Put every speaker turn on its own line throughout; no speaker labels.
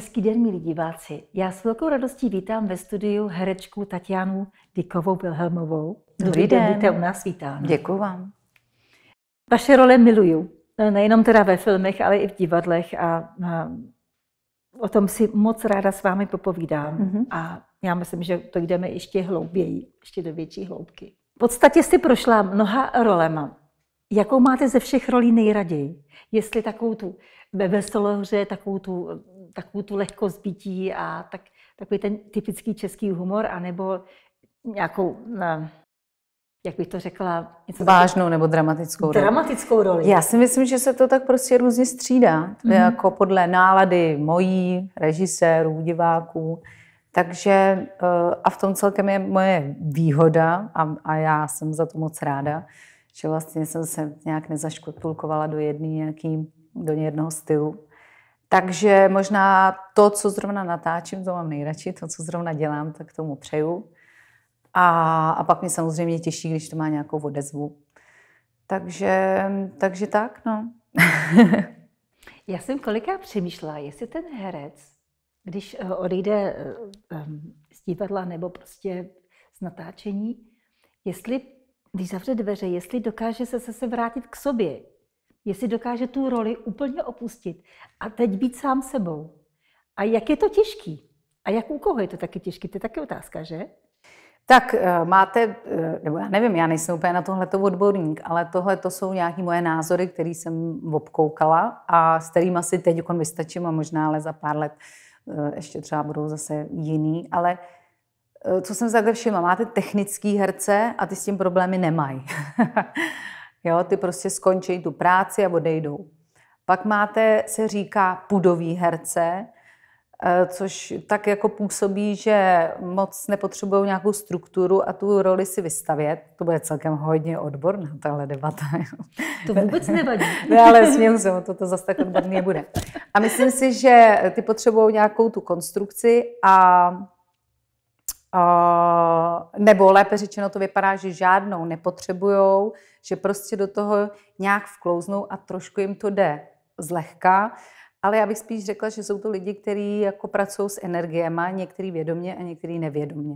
Hezký den, milí diváci. Já s velkou radostí vítám ve studiu herečku Tatianu Dykovou Wilhelmovou. Dobrý den. den. Víte u nás vítám. Děkuji vám. Vaše role miluju. Eh, nejenom teda ve filmech, ale i v divadlech a, a o tom si moc ráda s vámi popovídám. Mm-hmm. A já myslím, že to jdeme ještě hlouběji, ještě do větší hloubky. V podstatě jste prošla mnoha rolema. Jakou máte ze všech rolí nejraději? Jestli takovou tu ve veselohře, takovou tu takovou tu lehkost bytí a tak, takový ten typický český humor, anebo nějakou, ne, jak bych to řekla, něco vážnou nebo dramatickou roli. Dramatickou roli. Já si
myslím, že se to tak prostě různě střídá, to mm-hmm. jako podle nálady mojí, režisérů, diváků. Takže eh, a v tom celkem je moje výhoda a, a já jsem za to moc ráda, že vlastně jsem se nějak nezaškotulkovala do jedné nějaký, do jednoho stylu. Takže možná to, co zrovna natáčím, to mám nejradši, to, co zrovna dělám, tak tomu přeju. A, a pak mě samozřejmě těší, když to má nějakou odezvu. Takže,
takže tak, no. Já jsem kolikrát přemýšlela, jestli ten herec, když eh, odejde eh, z divadla nebo prostě z natáčení, jestli, když zavře dveře, jestli dokáže se zase vrátit k sobě, jestli dokáže tu roli úplně opustit a teď být sám sebou. A jak je to těžký? A jak u koho je to taky těžký? To je taky otázka, že? Tak eh, máte, eh, nebo já nevím,
já nejsem úplně na tohle odborník, ale tohle to jsou nějaké moje názory, které jsem obkoukala a s kterým asi teď jako vystačím a možná ale za pár let eh, ještě třeba budou zase jiný, ale co jsem zase všimla, máte technický herce a ty s tím problémy nemají. Jo, ty prostě skončí tu práci a odejdou. Pak máte, se říká, pudový herce, eh, což tak jako působí, že moc nepotřebují nějakou strukturu a tu roli si vystavět. To bude celkem hodně odborná tahle debata. To vůbec nevadí. ne, ale směju se, to, to zase tak odborný nebude. A myslím si, že ty potřebují nějakou tu konstrukci a, a nebo lépe řečeno to vypadá, že žádnou nepotřebujou, že prostě do toho nějak vklouznou a trošku jim to jde zlehka. Ale já bych spíš řekla, že jsou to lidi, kteří jako pracují s energiema, některý vědomě a některý nevědomě.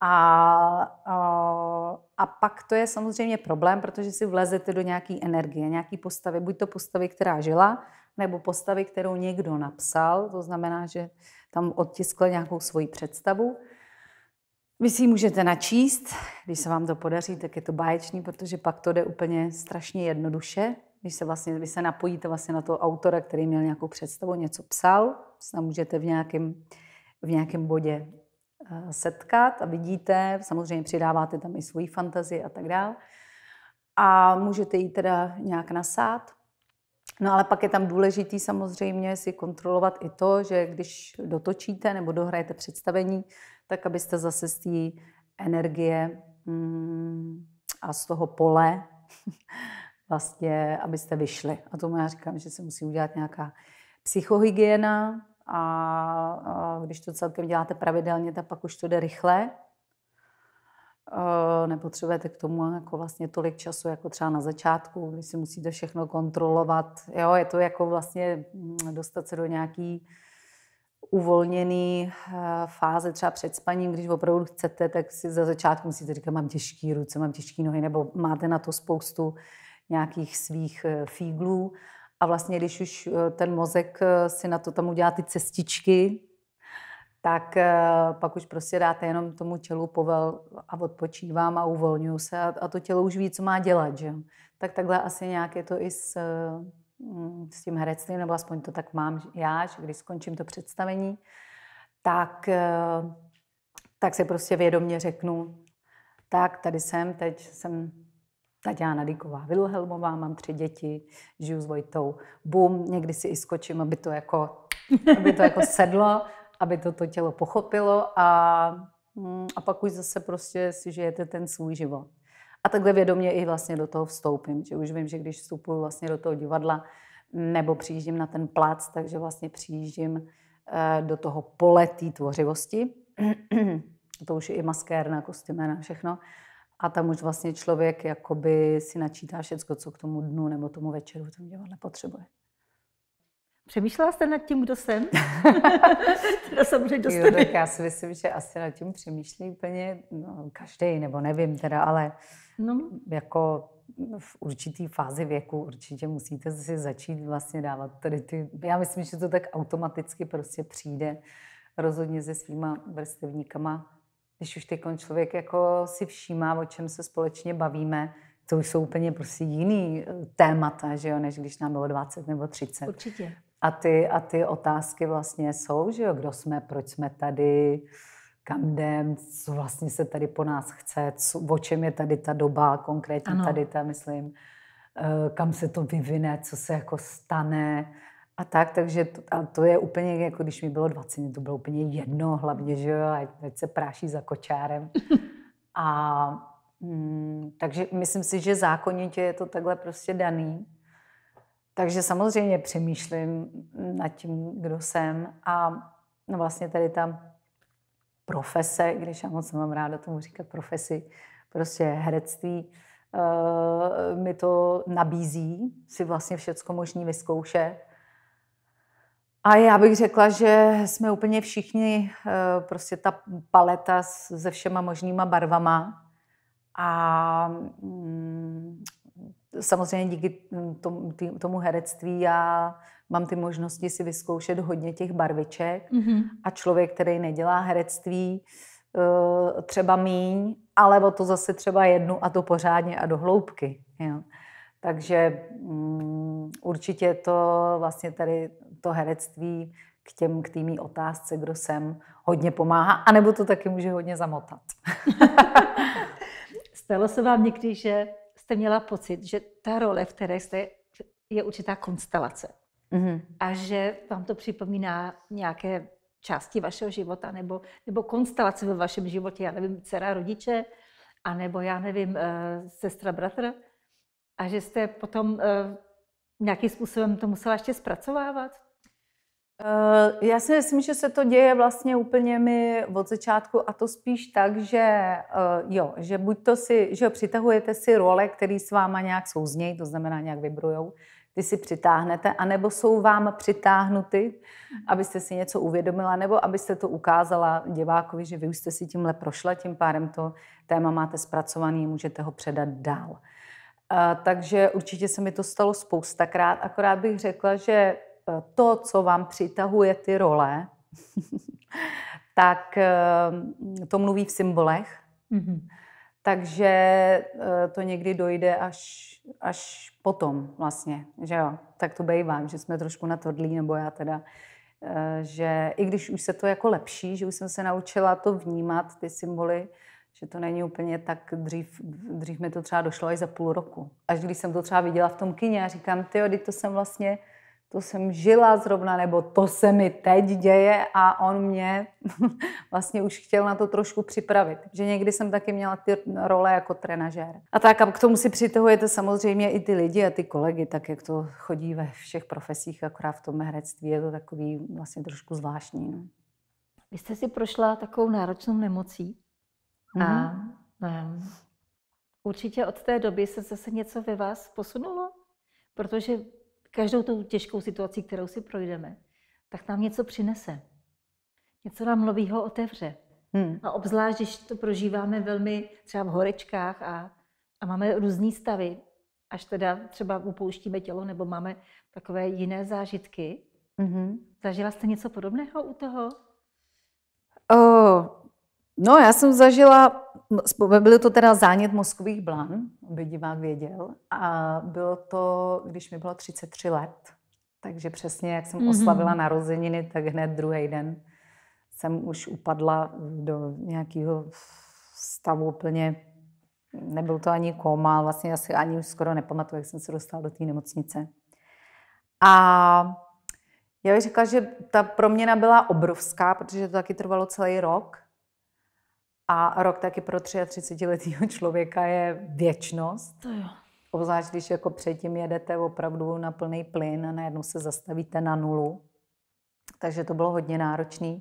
A, a, a pak to je samozřejmě problém, protože si vlezete do nějaké energie, nějaké postavy, buď to postavy, která žila, nebo postavy, kterou někdo napsal, to znamená, že tam odtiskl nějakou svoji představu. Vy si ji můžete načíst, když se vám to podaří, tak je to báječný, protože pak to jde úplně strašně jednoduše. Když se vlastně, vy se napojíte vlastně na toho autora, který měl nějakou představu, něco psal, se můžete v nějakém v nějakém bodě eh, setkat a vidíte, samozřejmě přidáváte tam i svoji fantazii a tak dále A můžete ji teda nějak nasát. No ale pak je tam důležitý samozřejmě si kontrolovat i to, že když dotočíte nebo dohrajete představení, tak abyste zase z té energie mm, a z toho pole vlastně, abyste vyšli. A tomu já říkám, že se musí udělat nějaká psychohygiena a, a když to celkem děláte pravidelně, tak pak už to jde rychle. Eh, nepotřebujete k tomu jako vlastně tolik času, jako třeba na začátku, kdy si musíte všechno kontrolovat. Jo, je to jako vlastně mm, dostat se do nějaký uvolněný eh, fáze třeba před spaním, když opravdu chcete, tak si za začátku musíte říkat, mám těžké ruce, mám těžké nohy, nebo máte na to spoustu nějakých svých eh, fíglů. A vlastně, když už ten mozek si na to tam udělá ty cestičky, tak eh, pak už prostě dáte jenom tomu tělu povel a odpočívám a uvolňuju se a, to tělo už ví, co má dělat, že Tak takhle asi nějak je to i s, mm, s tím herectvím, nebo aspoň to tak mám já, že když skončím to představení, tak, eh, tak se prostě vědomně řeknu, tak tady jsem, teď jsem Tatiana Dyková Vilhelmová, mám tři děti, žiju s Vojtou, bum, někdy si i skočím, aby to jako, aby to jako sedlo aby to, to tělo pochopilo a, mm, a pak už zase prostě si žijete ten svůj život. A takhle vědomě i vlastně do toho vstoupím, že už vím, že když vstupuju vlastně do toho divadla nebo přijíždím na ten plac, takže vlastně přijíždím eh, do toho pole té tvořivosti. to už je i maskérna, kostymérna, všechno. A tam už vlastně člověk jakoby si načítá všecko, co k tomu dnu nebo tomu večeru v tom divadle potřebuje.
Přemýšlela jste nad tím, kdo jsem? to samozřejmě do jo, tak
já si myslím, že asi nad tím přemýšlí úplně no, každý, nebo nevím teda, ale no. jako v určitý fázi věku určitě musíte si začít vlastně dávat tady ty... Já myslím, že to tak automaticky prostě přijde rozhodně se svýma vrstevníkama. Když už teď člověk jako si všímá, o čem se společně bavíme, to už jsou úplně prostě jiný eh, témata, že jo, než když nám bylo 20 nebo 30. Určitě. A ty, a ty otázky vlastně jsou, že jo, kdo jsme, proč jsme tady, kam jdem, co vlastně se tady po nás chce, co, o čem je tady ta doba, konkrétně ano. tady ta, myslím, eh, kam se to vyvine, co se jako stane a tak, takže to, a to je úplně, jako když mi bylo 20, to bylo úplně jedno, hlavně, že jo, ať, ať se práší za kočárem. A mm, takže myslím si, že zákonitě je to takhle prostě daný. Takže samozřejmě přemýšlím nad tím, kdo jsem a no vlastně tady ta profese, když já moc mám ráda tomu říkat profesi, prostě herectví, uh, mi to nabízí si vlastně všecko možný vyzkoušet. A já bych řekla, že jsme úplně všichni, uh, prostě ta paleta se všema možnýma barvama a mm, samozřejmě díky tomu, tomu herectví já mám ty možnosti si vyzkoušet hodně těch barviček mm-hmm. a člověk, který nedělá herectví, eh, třeba míň, ale o to zase třeba jednu a to pořádně a do hloubky. Jo. Takže um, určitě to vlastně tady to herectví k těm, k tými otázce, kdo jsem, hodně pomáhá, anebo
to taky může hodně zamotat. Stalo se vám někdy, že jste měla pocit, že ta role, v které jste, je určitá konstelace. Mm-hmm. A že vám to připomíná nějaké části vašeho života nebo, nebo konstelace ve vašem životě, já nevím, dcera, rodiče, anebo já nevím, eh, sestra, bratr. A že jste potom eh, nějakým způsobem to musela ještě zpracovávat? Eh, já si myslím, že se to děje vlastně úplně
mi od začátku a to spíš tak, že eh, jo, že buď to si, že přitahujete si role, které s váma nějak souznějí, to znamená nějak vybrujou, ty si přitáhnete, anebo jsou vám přitáhnuty, abyste si něco uvědomila, nebo abyste to ukázala divákovi, že vy už jste si tímhle prošla, tím pádem to téma máte zpracovaný, můžete ho předat dál. Eh, takže určitě se mi to stalo spoustakrát, akorát bych řekla, že to, co vám přitahuje ty role, tak eh, to mluví v symbolech. Mm-hmm. Takže eh, to někdy dojde až, až potom vlastně, že jo. Tak to bejvám, že jsme trošku na todlí, nebo já teda, eh, že i když už se to jako lepší, že už jsem se naučila to vnímat, ty symboly, že to není úplně tak, dřív, dřív mi to třeba došlo až za půl roku. Až když jsem to třeba viděla v tom kině a říkám, ty, to jsem vlastně to jsem žila zrovna, nebo to se mi teď děje a on mě vlastně už chtěl na to trošku připravit. Že někdy jsem taky měla ty role jako trenažér. A tak a k tomu si přitahujete samozřejmě i ty lidi a ty kolegy, tak jak to chodí ve všech profesích, akorát v tom herectví je to takový vlastně trošku zvláštní. No. Vy jste si
prošla takovou náročnou nemocí mm-hmm. a um, určitě od té doby se zase něco ve vás posunulo? Protože každou tu těžkou situací, kterou si projdeme, tak nám něco přinese. Něco nám nového otevře. Hmm. A obzvlášť, když to prožíváme velmi třeba v horečkách a, a máme různé stavy, až teda třeba upouštíme tělo nebo máme takové jiné zážitky. Mm-hmm. Zažila jste něco podobného u toho?
Oh, No, já jsem zažila, byl to teda zánět mozkových blan, aby divák věděl. A bylo to, když mi bylo 33 let. Takže přesně, jak jsem mm-hmm. oslavila narozeniny, tak hned druhý den jsem už upadla do nějakého stavu úplně, nebyl to ani koma, vlastně asi ani už skoro nepamatuju, jak jsem se dostala do té nemocnice. A já bych řekla, že ta proměna byla obrovská, protože to taky trvalo celý rok. A rok taky pro 33-letého člověka je věčnost. To jo. Obzvlášť, když jako předtím jedete opravdu na plný plyn a najednou se zastavíte na nulu. Takže to bylo hodně náročné.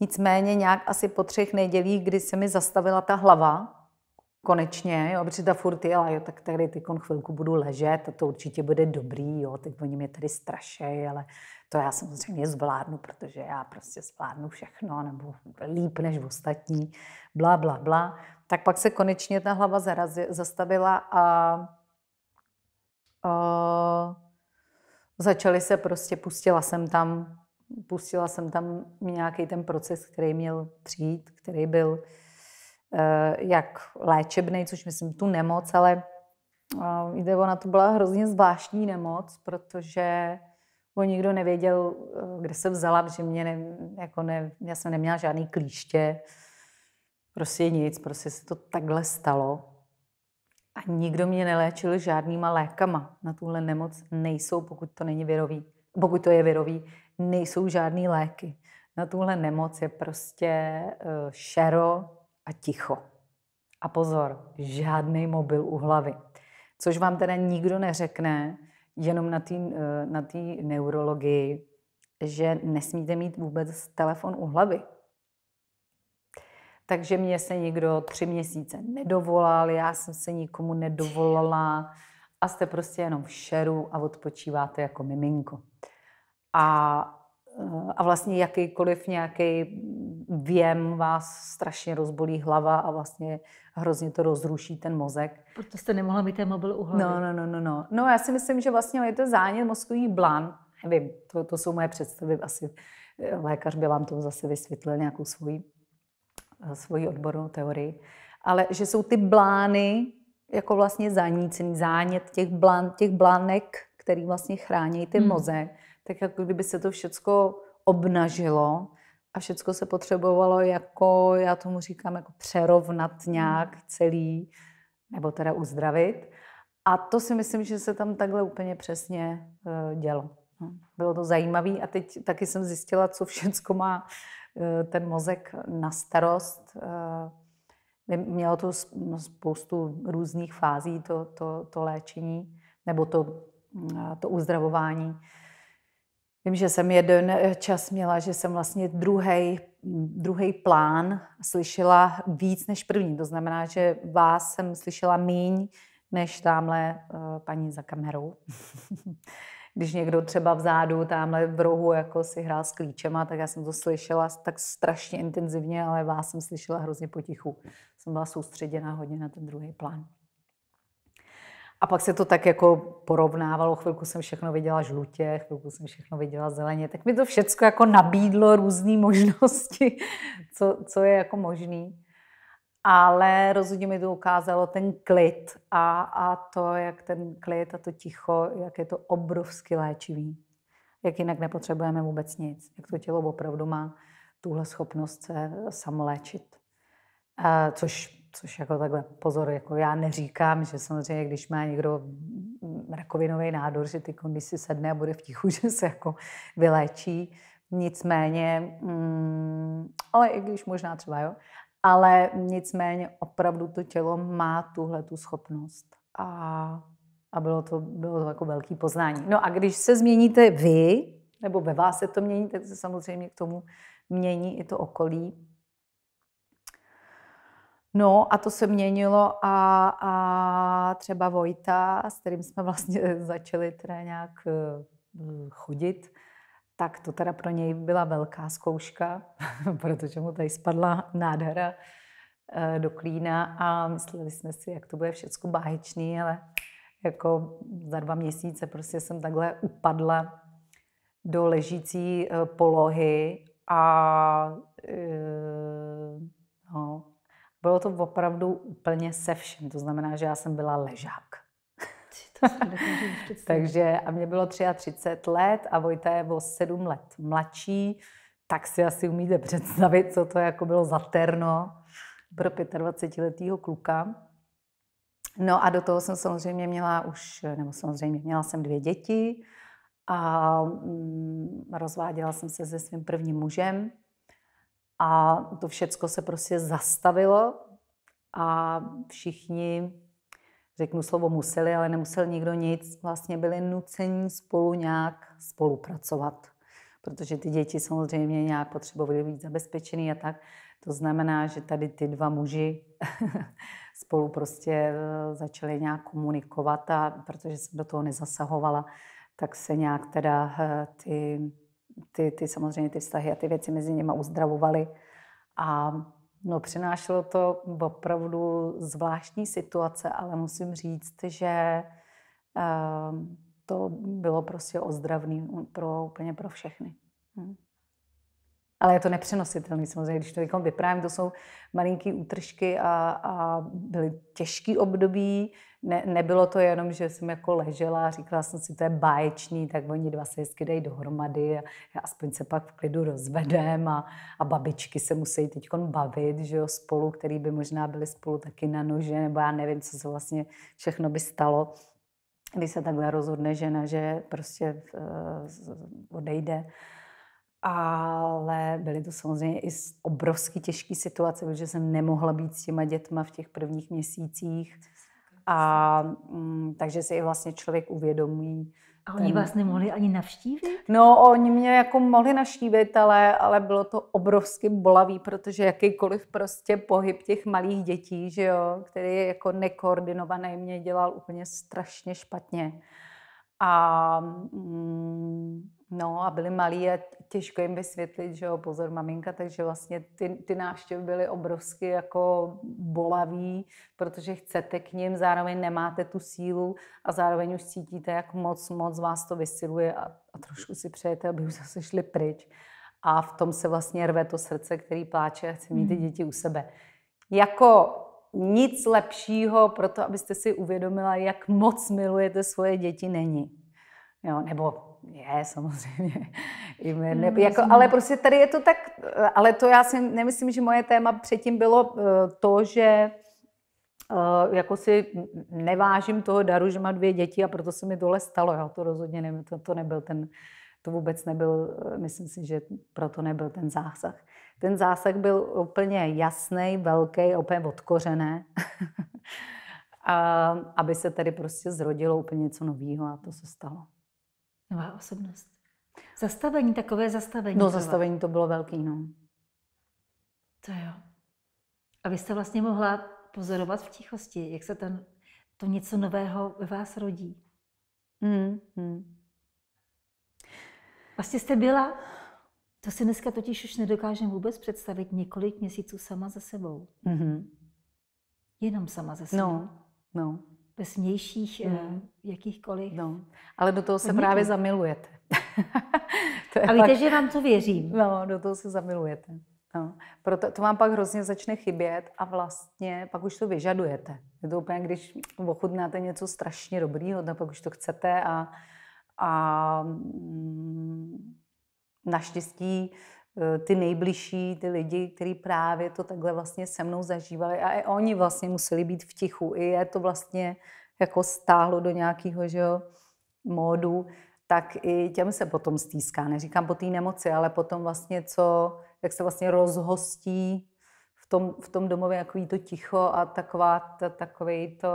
Nicméně nějak asi po třech nedělích, kdy se mi zastavila ta hlava, konečně, jo, protože ta furt jela, jo, tak tady ty chvilku budu ležet a to určitě bude dobrý, jo, teď oni mě tady strašej, ale to já samozřejmě zvládnu, protože já prostě zvládnu všechno, nebo líp než ostatní, bla, bla, bla. Tak pak se konečně ta hlava zarazi, zastavila a, a začaly se prostě, pustila jsem tam, pustila jsem tam nějaký ten proces, který měl přijít, který byl Eh, jak léčebný, což myslím tu nemoc, ale eh, jde ona to byla hrozně zvláštní nemoc, protože on nikdo nevěděl, eh, kde se vzala, protože mě ne, jako ne, já jsem neměla žádný klíště, prostě nic, prostě se to takhle stalo. A nikdo mě neléčil žádnýma lékama. Na tuhle nemoc nejsou, pokud to není virový, pokud to je virový, nejsou žádný léky. Na tuhle nemoc je prostě šero, a ticho. A pozor, žádný mobil u hlavy. Což vám teda nikdo neřekne, jenom na té eh, na neurologii, že nesmíte mít vůbec telefon u hlavy. Takže mě se nikdo tři měsíce nedovolal, já jsem se nikomu nedovolala a jste prostě jenom v šeru a odpočíváte jako miminko. A Eh, a vlastně jakýkoliv nějaký věm vás strašně rozbolí hlava a vlastně hrozně to rozruší ten mozek.
Proto jste nemohla mít ten mobil u hlavy. No, no,
no, no, no. No já si myslím, že vlastně je to zánět mozkový blan. Nevím, to, to jsou moje představy. Asi eh, lékař by vám to zase vysvětlil nějakou svoji, eh, svoji odbornou teorii. Ale že jsou ty blány jako vlastně zanícený zánět těch, blan, těch blánek, který vlastně chrání ten hmm. mozek tak jako kdyby se to všecko obnažilo a všecko se potřebovalo jako, já tomu říkám, jako přerovnat hmm. nějak celý, nebo teda uzdravit. A to si myslím, že se tam takhle úplně přesně eh, dělo. No, bylo to zajímavé a teď taky jsem zjistila, co všecko má eh, ten mozek na starost. Eh, mělo to no, spoustu různých fází, to, to, to léčení, nebo to, mm, to uzdravování. Vím, že jsem jeden eh, čas měla, že jsem vlastně druhý druhý plán slyšela víc než první. To znamená, že vás jsem slyšela míň než tamhle eh, paní za kamerou. Když někdo třeba vzadu, tamhle v rohu, jako si hrál s klíčema, tak já jsem to slyšela tak strašně intenzivně, ale vás jsem slyšela hrozně potichu. Jsem byla soustředěna hodně na ten druhý plán. A pak se to tak jako porovnávalo, chvilku jsem všechno viděla žlutě, chvilku jsem všechno viděla zeleně, tak mi to všechno jako nabídlo různé možnosti, co, co je jako možný. Ale rozhodně mi to ukázalo ten klid a, a to, jak ten klid a to ticho, jak je to obrovsky léčivý. Jak jinak nepotřebujeme vůbec nic. Jak to tělo opravdu má tuhle schopnost se samoléčit. Eh, což což jako takhle pozor, jako já neříkám, že samozřejmě, když má někdo rakovinový nádor, že ty kondisy sedne a bude v tichu, že se jako vyléčí. Nicméně, mm, ale i když možná třeba, jo. Ale nicméně opravdu to tělo má tuhle tu schopnost. A, a bylo, to, bylo to jako velký poznání. No a když se změníte vy, nebo ve vás se to mění, tak se samozřejmě k tomu mění i to okolí. No a to se měnilo a, a třeba Vojta, s kterým jsme vlastně začali teda nějak eh, chodit, tak to teda pro něj byla velká zkouška, protože mu tady spadla nádhera eh, do klína a mysleli jsme si, jak to bude všechno báječný, ale jako za dva měsíce prostě jsem takhle upadla do ležící eh, polohy a no, bylo to opravdu úplně se všem. To znamená, že já jsem byla ležák. Takže a mě bylo 33 let a Vojta je o 7 let mladší, tak si asi umíte představit, co to jako bylo za terno pro 25-letého kluka. No a do toho jsem samozřejmě měla už, nebo samozřejmě měla jsem dvě děti a mm, rozváděla jsem se se svým prvním mužem, a to všecko se prostě zastavilo a všichni, řeknu slovo museli, ale nemusel nikdo nic, vlastně byli nuceni spolu nějak spolupracovat. Protože ty děti samozřejmě nějak potřebovaly být zabezpečený a tak. To znamená, že tady ty dva muži spolu prostě eh, začali nějak komunikovat a protože jsem do toho nezasahovala, tak se nějak teda eh, ty ty, ty samozřejmě ty vztahy a ty věci mezi nimi uzdravovaly. A no, přinášelo to opravdu zvláštní situace, ale musím říct, že uh, to bylo prostě ozdravný pro úplně pro všechny. Hmm. Ale je to nepřenositelný, samozřejmě, když to někomu vyprávím, to jsou malinký útržky a, a byly těžký období. Ne, nebylo to jenom, že jsem jako ležela a říkala jsem si, to je báječný, tak oni dva se hezky dají dohromady a já aspoň se pak v klidu rozvedem a, a babičky se musí teď bavit, že jo, spolu, který by možná byli spolu taky na nože, nebo já nevím, co se vlastně všechno by stalo když se takhle rozhodne žena, že prostě uh, odejde. Uh, ale byly to samozřejmě i obrovsky těžké situace, protože jsem nemohla být s těma dětma v těch prvních měsících. A mm, takže si i vlastně člověk uvědomí. A oni ten... vás nemohli
ani navštívit?
No, oni mě jako mohli navštívit, ale, ale bylo to obrovsky bolavý, protože jakýkoliv prostě pohyb těch malých dětí, že jo, který jako nekoordinovaný mě dělal úplně strašně špatně. A mm, No a byli malí a těžko jim vysvětlit, že jo, pozor maminka, takže vlastně ty, ty návštěvy byly obrovsky jako bolavý, protože chcete k ním, zároveň nemáte tu sílu a zároveň už cítíte, jak moc, moc vás to vysiluje a, a trošku si přejete, aby už zase šli pryč. A v tom se vlastně rve to srdce, který pláče a chce mít ty hmm. děti u sebe. Jako nic lepšího pro to, abyste si uvědomila, jak moc milujete svoje děti, není. Jo, nebo je, samozřejmě. my, ne, mm, jako, ale prostě tady je to tak, ale to já si nemyslím, že moje téma předtím bylo eh, to, že eh, jako si nevážím toho daru, že mám dvě děti a proto se mi tohle stalo. Jo. To rozhodně ne, to, to nebyl ten, to vůbec nebyl, eh, myslím si, že proto nebyl ten zásah. Ten zásah byl úplně jasný, velký, úplně odkořené. a, aby se tady prostě zrodilo úplně něco nového a to se stalo.
Nová osobnost. Zastavení, takové zastavení. No, zastavení to bylo velký, no. To jo. A vy jste vlastně mohla pozorovat v tichosti, jak se ten, to něco nového ve vás rodí. Mm, mm. Vlastně jste byla, to si dneska totiž už nedokážeme vůbec představit, několik měsíců sama za sebou. Mm-hmm. Jenom sama za no, sebou. No, no bez vnějších eh, mm. jakýchkoliv. No, ale do toho se Vnikne. právě zamilujete. to a víte, pak... že vám to věřím.
No, do toho se zamilujete. No. Proto to vám pak hrozně začne chybět a vlastně pak už to vyžadujete. Je to úplně, když ochutnáte něco strašně dobrýho, tak no, pak už to chcete a, a mm, naštěstí Eh, ty nejbližší, ty lidi, kteří právě to takhle vlastně se mnou zažívali a i oni vlastně museli být v tichu. I je to vlastně jako stáhlo do nějakého, že jo, módu, tak i těm se potom stýská. Neříkám po té nemoci, ale potom vlastně co, jak se vlastně rozhostí v tom, v tom domově jako to ticho a taková, ta, takový to,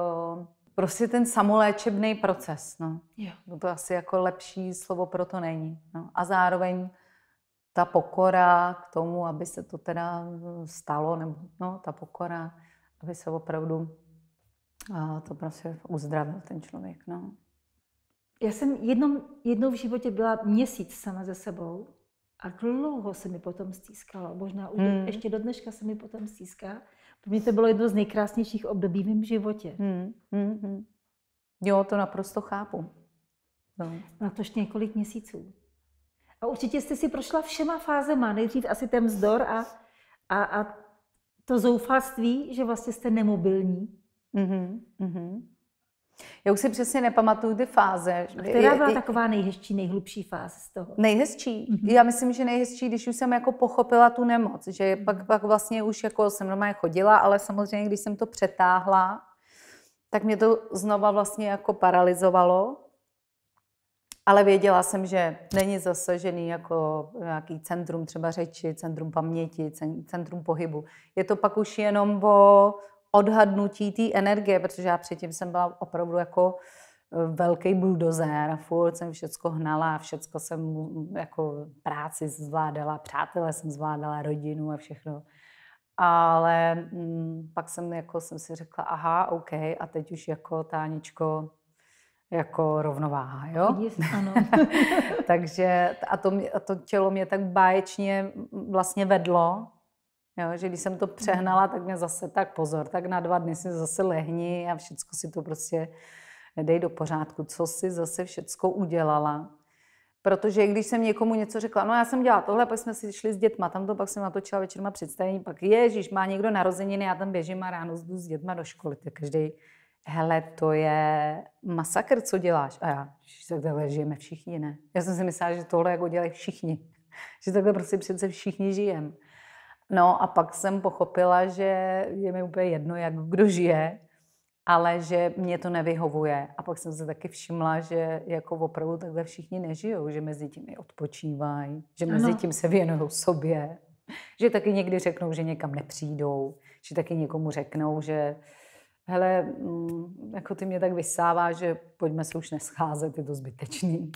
prostě ten samoléčebný proces. No. Jo. No to asi jako lepší slovo pro to není. No. A zároveň ta pokora k tomu, aby se to teda eh, stalo, nebo no, ta pokora, aby se opravdu a to prostě uzdravil ten člověk. No.
Já jsem jednou, jednou v životě byla měsíc sama ze sebou a dlouho se mi potom stískalo. Možná hmm. ještě do dneška se mi potom stíská. Pro mě to bylo jedno z nejkrásnějších období v mém životě. Hmm. Hmm. hmm. Jo, to naprosto chápu. No. Na tož několik měsíců. A určitě jste si prošla všema fázema, nejdřív asi ten vzdor a, a, a to zoufalství, že vlastně jste nemobilní. Mm-hmm, mm-hmm. Já už si přesně nepamatuju ty fáze. A která byla je, taková nejhezčí, nejhlubší fáze z toho?
Nejhezčí? Mm-hmm. Já myslím, že nejhezčí, když už jsem jako pochopila tu nemoc, že mm-hmm. pak, pak vlastně už jako jsem normálně jako chodila, ale samozřejmě, když jsem to přetáhla, tak mě to znova vlastně jako paralizovalo ale věděla jsem, že není zasažený jako nějaký centrum třeba řeči, centrum paměti, centrum pohybu. Je to pak už jenom o odhadnutí té energie, protože já předtím jsem byla opravdu jako eh, velký a furt jsem všecko hnala, všecko jsem jako práci zvládala, přátelé jsem zvládala, rodinu a všechno. Ale mm, pak jsem jako jsem si řekla, aha, OK, a teď už jako Táničko, jako rovnováha, jo? Yes, ano. Takže a to, a to tělo mě tak báječně vlastně vedlo, jo? že když jsem to mhm. přehnala, tak mě zase tak pozor, tak na dva dny si zase lehni a všechno si to prostě dej do pořádku, co si zase všechno udělala. Protože když jsem někomu něco řekla, no já jsem dělala tohle, pak jsme si šli s dětma, tam to pak jsem natočila večerma představení, pak ježíš, má někdo narozeniny, já tam běžím a ráno jdu s dětma do školy, tak každý hele, to je masakr, co děláš. A já, tak takhle žijeme všichni, ne? Já jsem si myslela, že tohle jako dělají všichni. že takhle prostě přece všichni žijeme. No a pak jsem pochopila, že je mi úplně jedno, jak kdo žije, ale že mě to nevyhovuje. A pak jsem se taky všimla, že jako opravdu takhle všichni nežijou, že mezi tím i odpočívají, že mezi ano. tím se věnují sobě, že taky někdy řeknou, že někam nepřijdou, že taky někomu řeknou, že hele, mm, jako ty mě tak vysává, že pojďme se už nescházet, je to zbytečný.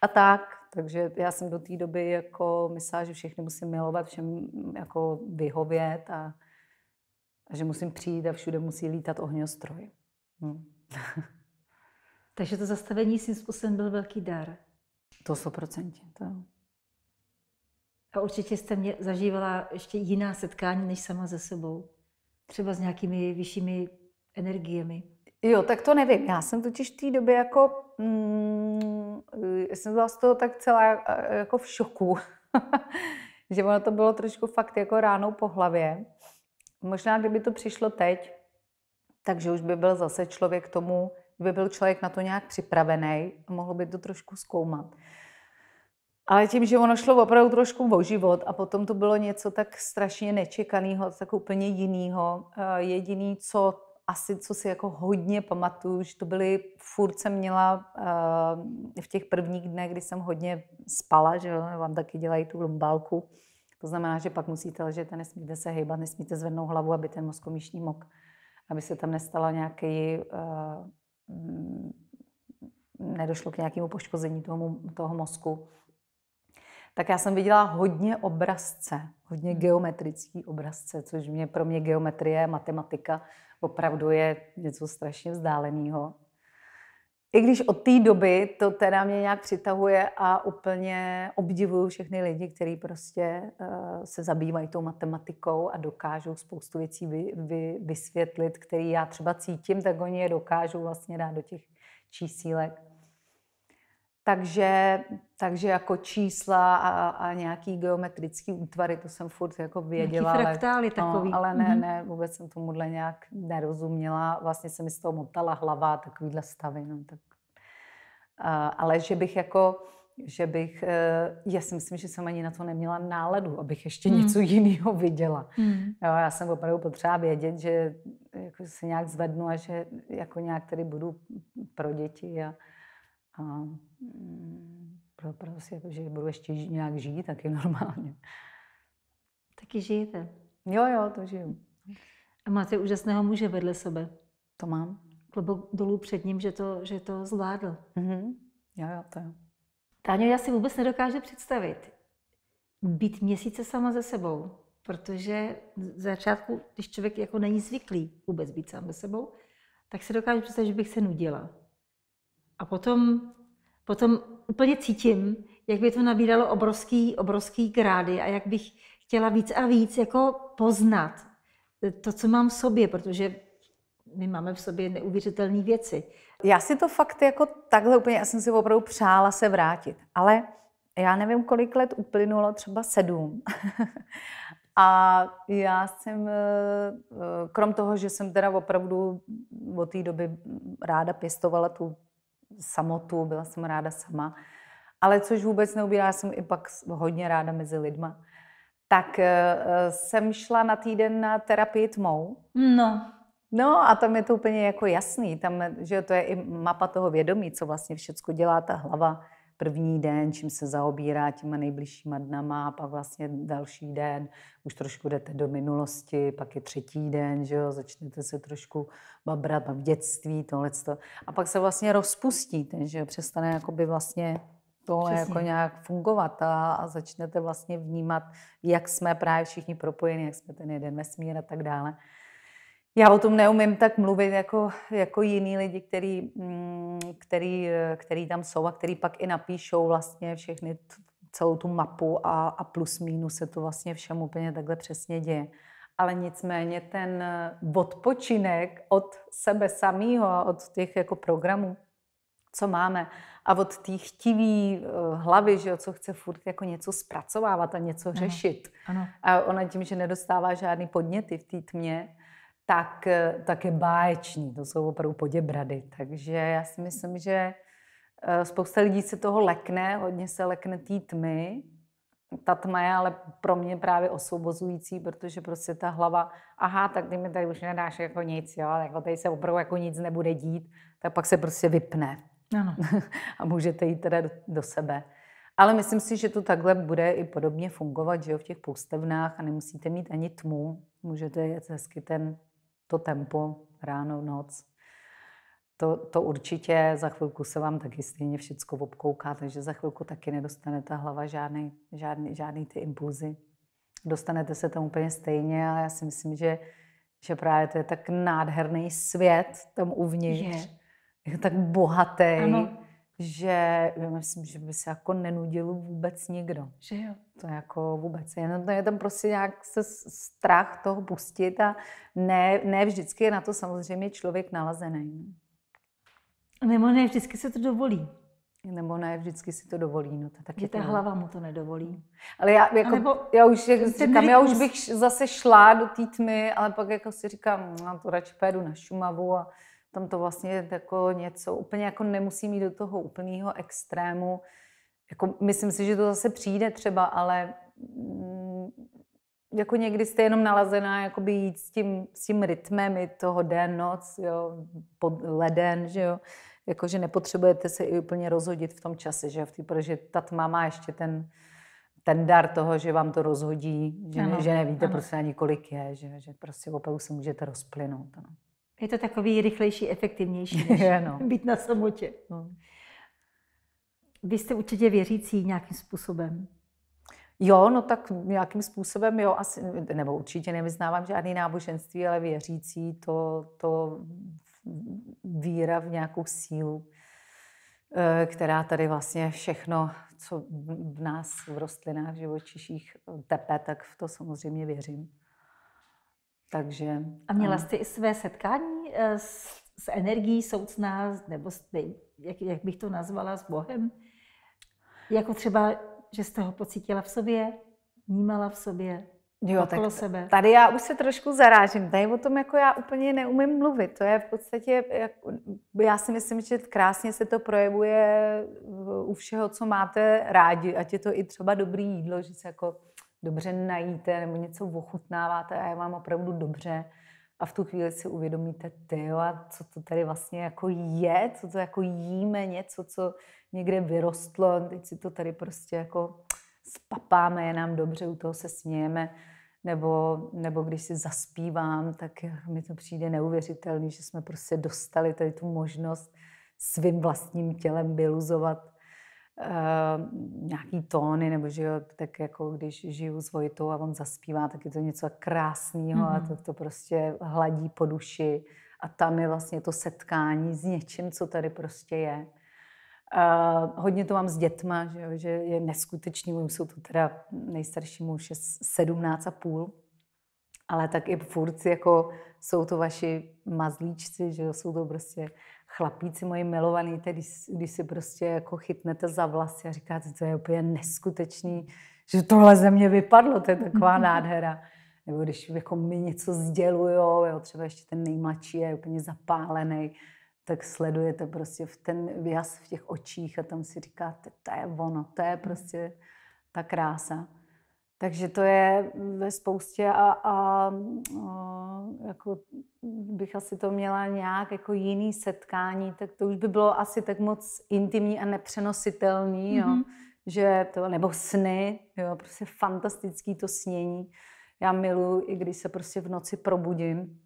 A tak, takže já jsem do té doby jako myslela, že všechny musím milovat, všem mm, jako vyhovět a, a že musím přijít a všude musí lítat ohňostroj. Hm.
takže to zastavení svým způsobem byl velký dar.
To 100%.
To. A určitě jste mě zažívala ještě jiná setkání než sama ze sebou. Třeba s nějakými vyššími energiemi?
Jo, tak to nevím. Já jsem totiž v té době jako, mm, jsem byla z toho tak celá eh, jako v šoku, že ono to bylo trošku fakt jako ránou po hlavě. Možná, kdyby to přišlo teď, takže už by byl zase člověk tomu, by byl člověk na to nějak připravený a mohl by to trošku zkoumat. Ale tím, že ono šlo opravdu trošku o život a potom to bylo něco tak strašně nečekaného, tak úplně jiného. Eh, jediný, co asi, co si jako hodně pamatuju, že to byly, furt jsem měla uh, v těch prvních dnech, kdy jsem hodně spala, že vám taky dělají tu lumbálku. To znamená, že pak musíte ležet a nesmíte se hýbat, nesmíte zvednout hlavu, aby ten mozkomíšní mok, aby se tam nestala nějaký, uh, nedošlo k nějakému poškození toho, toho mozku. Tak já jsem viděla hodně obrazce, hodně hmm. geometrický obrazce, což mě pro mě geometrie, matematika opravdu je něco strašně vzdáleného. I když od té doby to teda mě nějak přitahuje a úplně obdivuju všechny lidi, kteří prostě uh, se zabývají tou matematikou a dokážou spoustu věcí vy, vy, vysvětlit, které já třeba cítím, tak oni je dokážou vlastně dát do těch čísílek. Takže, takže jako čísla a, a nějaký geometrický útvary, to jsem furt jako věděla. Nějaký fraktály ale, no, takový. No, ale ne, mhm. ne, vůbec jsem tomuhle nějak nerozuměla. Vlastně se mi z toho motala hlava, takovýhle stavy. No, tak. A, ale že bych jako, že bych, e, já si myslím, že jsem ani na to neměla náladu, abych ještě mm. něco jiného viděla. Mm. Jo, já jsem opravdu potřeba vědět, že jako se nějak zvednu a že jako nějak tady budu pro děti a, a mm, pro, prostě, že budu ještě nějak žít, taky normálně.
Taky žijete? Jo, jo, to žiju. A máte úžasného muže vedle sebe. To mám. Klobouk dolů před ním, že to, že to zvládl. Mm-hmm. Jo, jo, to jo. Táňo, já si vůbec nedokážu představit být měsíce sama ze sebou, protože v začátku, když člověk jako není zvyklý vůbec být sám ze sebou, tak se dokážu představit, že bych se nudila a potom, potom úplně cítím, jak by to nabíralo obrovský, obrovský grády a jak bych chtěla víc a víc jako poznat to, co mám v sobě, protože my máme v sobě neuvěřitelné věci. Já si to fakt jako takhle úplně, já jsem si opravdu přála se vrátit,
ale já nevím, kolik let uplynulo, třeba sedm. a já jsem, eh, eh, krom toho, že jsem teda opravdu od té doby ráda pěstovala tu samotu, byla jsem ráda sama, ale což vůbec neubírá, jsem i pak hodně ráda mezi lidma. Tak eh, eh, jsem šla na týden na terapii tmou. No. No a tam je to úplně jako jasný, tam, že to je i mapa toho vědomí, co vlastně všechno dělá ta hlava první den, čím se zaobírá těma nejbližšíma dnama, pak vlastně další den, už trošku jdete do minulosti, pak je třetí den, že jo, začnete se trošku babrat, v dětství, tohle. A pak se vlastně rozpustí, že přestane jakoby vlastně tohle Přesně. jako nějak fungovat a, a začnete vlastně vnímat, jak jsme právě všichni propojeni, jak jsme ten jeden vesmír a tak dále. Já o tom neumím tak mluvit jako, jako jiní lidi, který, mm, který, eh, který tam jsou a který pak i napíšou vlastně všechny celou tu mapu a, a plus minus se to vlastně všem úplně takhle přesně děje. Ale nicméně ten eh, odpočinek od sebe samého a od těch jako programů, co máme a od té chtivé eh, hlavy, že jo, co chce furt jako něco zpracovávat a něco řešit. Ano, ano. A ona tím, že nedostává žádný podněty v té tmě, tak, tak je báječný. To jsou opravdu poděbrady. Takže já si myslím, že eh, spousta lidí se toho lekne, hodně se lekne té tmy. Ta tma je ale pro mě právě osvobozující, protože prostě ta hlava, aha, tak ty mi tady už nedáš jako nic, jo, jako tady se opravdu jako nic nebude dít, tak pak se prostě vypne. Ano. A můžete jít teda do, do sebe. Ale myslím si, že to takhle bude i podobně fungovat, že jo, v těch poustevnách a nemusíte mít ani tmu, můžete jet hezky ten to tempo, ráno, noc, to, to určitě za chvilku se vám taky stejně všechno obkouká, takže za chvilku taky nedostanete ta hlava žádný, žádný, žádný ty impulzy. Dostanete se tam úplně stejně a já si myslím, že, že právě to je tak nádherný svět tam uvnitř. Je. je tak bohatý. Ano že myslím, že by se jako nenudil vůbec nikdo. Že jo. To je jako vůbec. Jenom je tam prostě nějak se strach toho pustit a ne, ne vždycky je na to samozřejmě člověk nalazený. No. Nebo ne vždycky se to dovolí. Nebo ne, vždycky si to dovolí. No,
to taky je ta to... hlava mu to nedovolí. Ale já, jako, nebo já už jak říkám, já už bych zase
šla do té tmy, ale pak jako si říkám, no, to radši pojedu na Šumavu a tam to vlastně jako něco, úplně jako nemusí mít do toho úplného extrému. Jako, myslím si, že to zase přijde třeba, ale mm, jako někdy jste jenom nalazená jakoby jít s tím, s tím rytmem i toho den, noc, jo, pod leden, že jo. Jako, že nepotřebujete se i úplně rozhodit v tom čase, že tý, protože ta tma má ještě ten, ten dar toho, že vám to rozhodí, že, ano, že nevíte ano. prostě ani kolik je, že, že prostě opravdu se můžete rozplynout. Ano.
Je to takový rychlejší, efektivnější, než no. být na samotě. No. Vy jste určitě věřící nějakým způsobem.
Jo, no tak nějakým způsobem, jo, asi, nebo určitě nevyznávám žádný náboženství, ale věřící, to, to víra v nějakou sílu, eh, která tady vlastně všechno, co v nás, v rostlinách, v živočiších tepe, tak v to samozřejmě věřím. Takže... A měla jste
i své setkání Eh, s, s energií soucná, nebo s, jak, jak bych to nazvala, s Bohem? Jako třeba, že jste ho pocítila v sobě, vnímala v sobě, Jo, tak sebe.
tady já už se trošku zarážím. Tady o tom jako já úplně neumím mluvit. To je v podstatě, jak, já si myslím, že krásně se to projevuje eh, u všeho, co máte rádi. Ať je to i třeba dobrý jídlo, že se jako dobře najíte nebo něco ochutnáváte a je vám opravdu dobře a v tu chvíli si uvědomíte, ty a co to tady vlastně jako je, co to jako jíme, něco, co někde vyrostlo, teď si to tady prostě jako spapáme, je nám dobře, u toho se smějeme, nebo, nebo když si zaspívám, tak mi to přijde neuvěřitelný, že jsme prostě dostali tady tu možnost svým vlastním tělem vyluzovat uh, nějaký tóny, nebo že jo, tak jako když žiju s Vojtou a on zaspívá, tak je to něco krásného mm-hmm. a to, to prostě hladí po duši. A tam je vlastně to setkání s něčím, co tady prostě je. Uh, hodně to mám s dětma, že, jo, že je neskutečný, můj jsou to teda nejstarší muž je 17 a půl, ale tak i furt jako jsou to vaši mazlíčci, že jo, jsou to prostě chlapíci moji milovaný, když, když si prostě jako chytnete za vlasy a říkáte, to je úplně neskutečný, že tohle ze mě vypadlo, to je taková nádhera. Nebo když jako mi něco sdělují, jo, třeba ještě ten nejmladší je úplně zapálený, tak sledujete prostě v ten vyjaz v těch očích a tam si říkáte, to je ono, to je prostě ta krása. Takže to je ve spoustě a, a, a jako bych asi to měla nějak jako jiný setkání, tak to už by bylo asi tak moc intimní a nepřenositelný, mm-hmm. jo, mhm. že to, nebo sny, jo, prostě fantastický to snění. Já miluji, i když se prostě v noci probudím.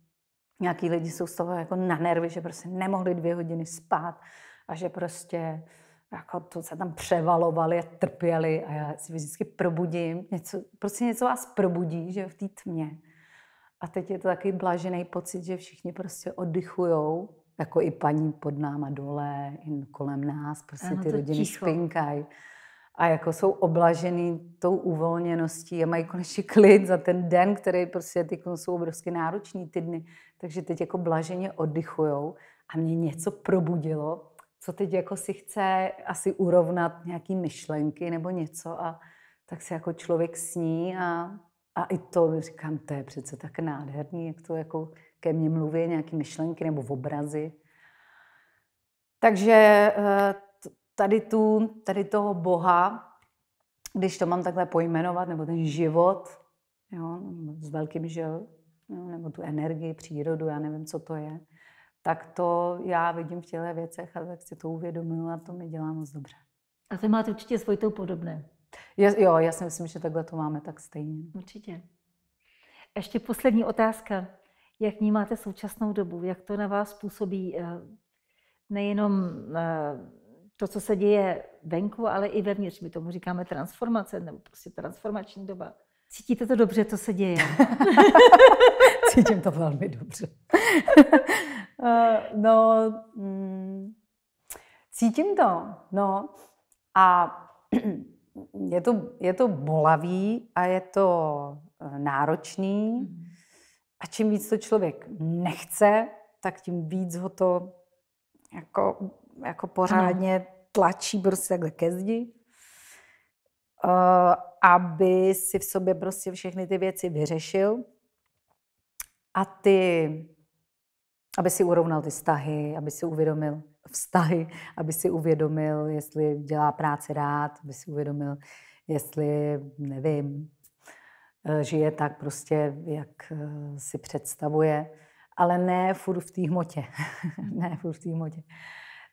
Nějaký lidi jsou z toho jako na nervy, že prostě nemohli dvě hodiny spát a že prostě jako to se tam převalovali a trpěli a já si vždycky probudím. Něco, prostě něco vás probudí, že v té tmě. A teď je to takový blažený pocit, že všichni prostě oddychujou, jako i paní pod náma dole, i kolem nás, prostě ano, ty rodiny ticho. špinkají. A jako jsou oblažený tou uvolněností a mají konečně klid za ten den, který prostě ty jsou obrovsky náročný ty dny. Takže teď jako blaženě oddychujou a mě něco probudilo, co teď jako si chce asi urovnat nějaký myšlenky nebo něco a tak se jako člověk sní a, a i to no, říkám, to je přece tak nádherný, jak to jako ke mně mluví nějaký myšlenky nebo v obrazy. Takže eh, tady, tu, tady toho Boha, když to mám takhle pojmenovat, nebo ten život, jo, s velkým žil, jo, nebo tu energii, přírodu, já nevím, co to je, tak to já vidím v těchto věcech a tak si to uvědomuju a to mi dělá moc dobře.
A vy máte určitě s Vojtou podobné.
Je, jo, já si myslím, že takhle to máme tak stejně. Určitě.
Ještě poslední otázka. Jak vnímáte současnou dobu? Jak to na vás působí eh, nejenom eh, to, co se děje venku, ale i vevnitř? My tomu říkáme transformace, nebo prostě transformační doba. Cítíte to dobře, co se děje?
Cítím to velmi dobře.
Uh, no,
mm, cítím to, no. A je to, je to bolavý a je to eh, náročný. Mm-hmm. A čím víc to člověk nechce, tak tím víc ho to jako, jako pořádně ano. tlačí prostě takhle ke zdi. Uh, aby si v sobě prostě všechny ty věci vyřešil. A ty aby si urovnal ty vztahy, aby si uvědomil vztahy, aby si uvědomil, jestli dělá práci rád, aby si uvědomil, jestli, nevím, eh, žije tak prostě, jak eh, si představuje, ale ne furt v té hmotě. ne furt v té hmotě.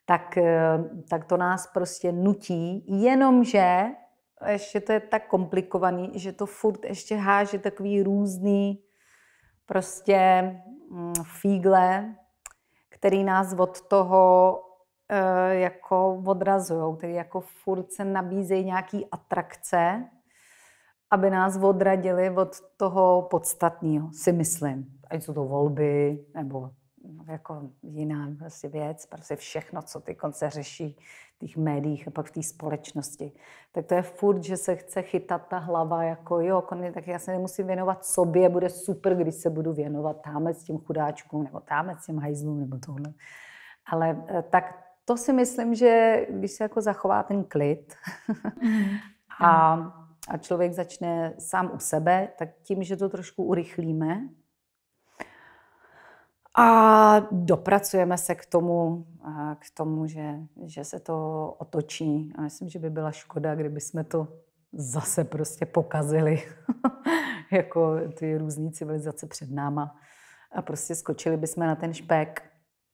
Tak, eh, tak to nás prostě nutí, jenomže ještě to je tak komplikovaný, že to furt ještě háže takový různý prostě Mm, fígle, který nás od toho eh, jako odrazují, který jako furt se nabízejí nějaký atrakce, aby nás odradili od toho podstatního, si myslím. Ať jsou to volby, nebo jako jiná vlastně věc, prostě všechno, co ty konce řeší v těch médiích a pak v té společnosti. Tak to je furt, že se chce chytat ta hlava, jako jo, koně, tak já se nemusím věnovat sobě, bude super, když se budu věnovat tamhle s tím chudáčkům, nebo tamhle s tím hajzlům, nebo tohle. Ale eh, tak to si myslím, že když se jako zachová ten klid mhm. a, mhm. a člověk začne sám u sebe, tak tím, že to trošku urychlíme, a dopracujeme se k tomu, k tomu že, že se to otočí. A myslím, že by byla škoda, kdyby jsme to zase prostě pokazili, jako ty různé civilizace před náma. A prostě skočili bychom na ten špek.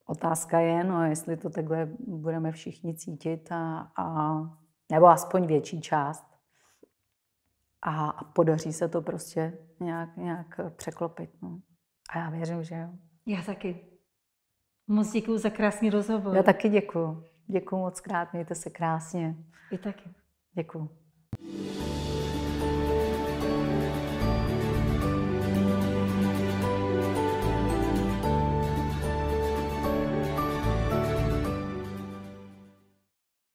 Otázka je, no, jestli to takhle budeme všichni cítit, a, a, nebo aspoň větší část. A, a podaří se to prostě nějak, nějak překlopit. No. A já věřím, že jo.
Já taky. Moc děkuji za krásný
rozhovor. Já taky děkuji. Děkuji moc krát, mějte se krásně. I taky. Děkuji.